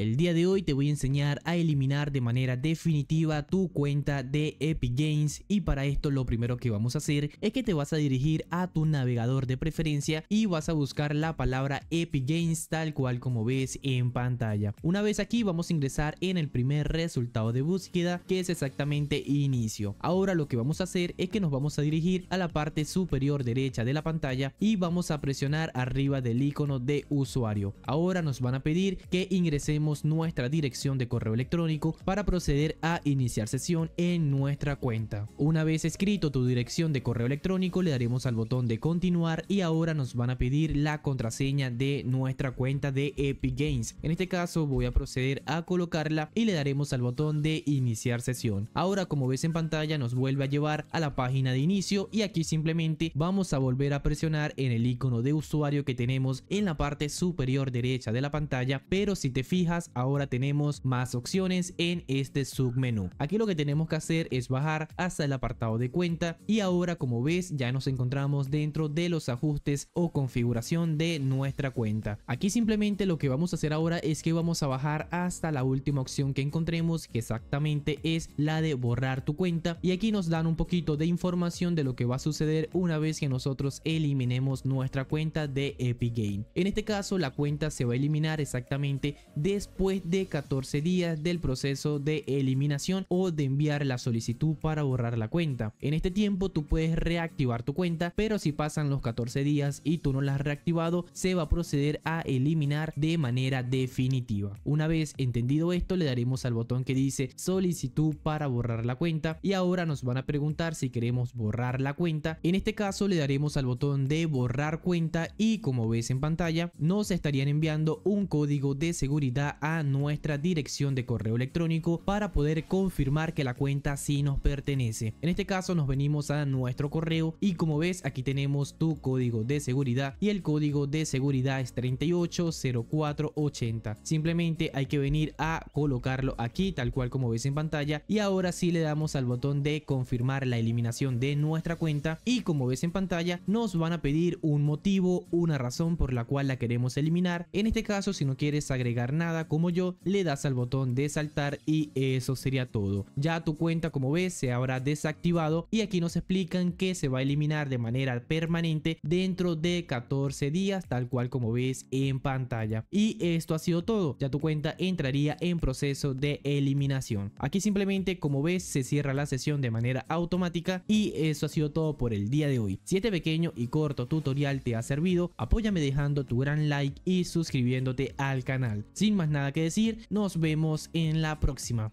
El día de hoy te voy a enseñar a eliminar de manera definitiva tu cuenta de Epic Games y para esto lo primero que vamos a hacer es que te vas a dirigir a tu navegador de preferencia y vas a buscar la palabra Epic Games tal cual como ves en pantalla. Una vez aquí vamos a ingresar en el primer resultado de búsqueda que es exactamente inicio. Ahora lo que vamos a hacer es que nos vamos a dirigir a la parte superior derecha de la pantalla y vamos a presionar arriba del icono de usuario. Ahora nos van a pedir que ingresemos nuestra dirección de correo electrónico para proceder a iniciar sesión en nuestra cuenta. Una vez escrito tu dirección de correo electrónico le daremos al botón de continuar y ahora nos van a pedir la contraseña de nuestra cuenta de Epic Games. En este caso voy a proceder a colocarla y le daremos al botón de iniciar sesión. Ahora como ves en pantalla nos vuelve a llevar a la página de inicio y aquí simplemente vamos a volver a presionar en el icono de usuario que tenemos en la parte superior derecha de la pantalla pero si te fijas ahora tenemos más opciones en este submenú. Aquí lo que tenemos que hacer es bajar hasta el apartado de cuenta y ahora como ves ya nos encontramos dentro de los ajustes o configuración de nuestra cuenta. Aquí simplemente lo que vamos a hacer ahora es que vamos a bajar hasta la última opción que encontremos que exactamente es la de borrar tu cuenta y aquí nos dan un poquito de información de lo que va a suceder una vez que nosotros eliminemos nuestra cuenta de Epic Game. En este caso la cuenta se va a eliminar exactamente de después de 14 días del proceso de eliminación o de enviar la solicitud para borrar la cuenta. En este tiempo tú puedes reactivar tu cuenta, pero si pasan los 14 días y tú no la has reactivado, se va a proceder a eliminar de manera definitiva. Una vez entendido esto, le daremos al botón que dice solicitud para borrar la cuenta y ahora nos van a preguntar si queremos borrar la cuenta. En este caso le daremos al botón de borrar cuenta y como ves en pantalla, nos estarían enviando un código de seguridad a nuestra dirección de correo electrónico para poder confirmar que la cuenta sí nos pertenece. En este caso nos venimos a nuestro correo y como ves aquí tenemos tu código de seguridad y el código de seguridad es 380480. Simplemente hay que venir a colocarlo aquí tal cual como ves en pantalla y ahora sí le damos al botón de confirmar la eliminación de nuestra cuenta y como ves en pantalla nos van a pedir un motivo, una razón por la cual la queremos eliminar. En este caso si no quieres agregar nada como yo, le das al botón de saltar y eso sería todo. Ya tu cuenta como ves se habrá desactivado y aquí nos explican que se va a eliminar de manera permanente dentro de 14 días tal cual como ves en pantalla. Y esto ha sido todo, ya tu cuenta entraría en proceso de eliminación. Aquí simplemente como ves se cierra la sesión de manera automática y eso ha sido todo por el día de hoy. Si este pequeño y corto tutorial te ha servido, apóyame dejando tu gran like y suscribiéndote al canal. Sin más nada que decir. Nos vemos en la próxima.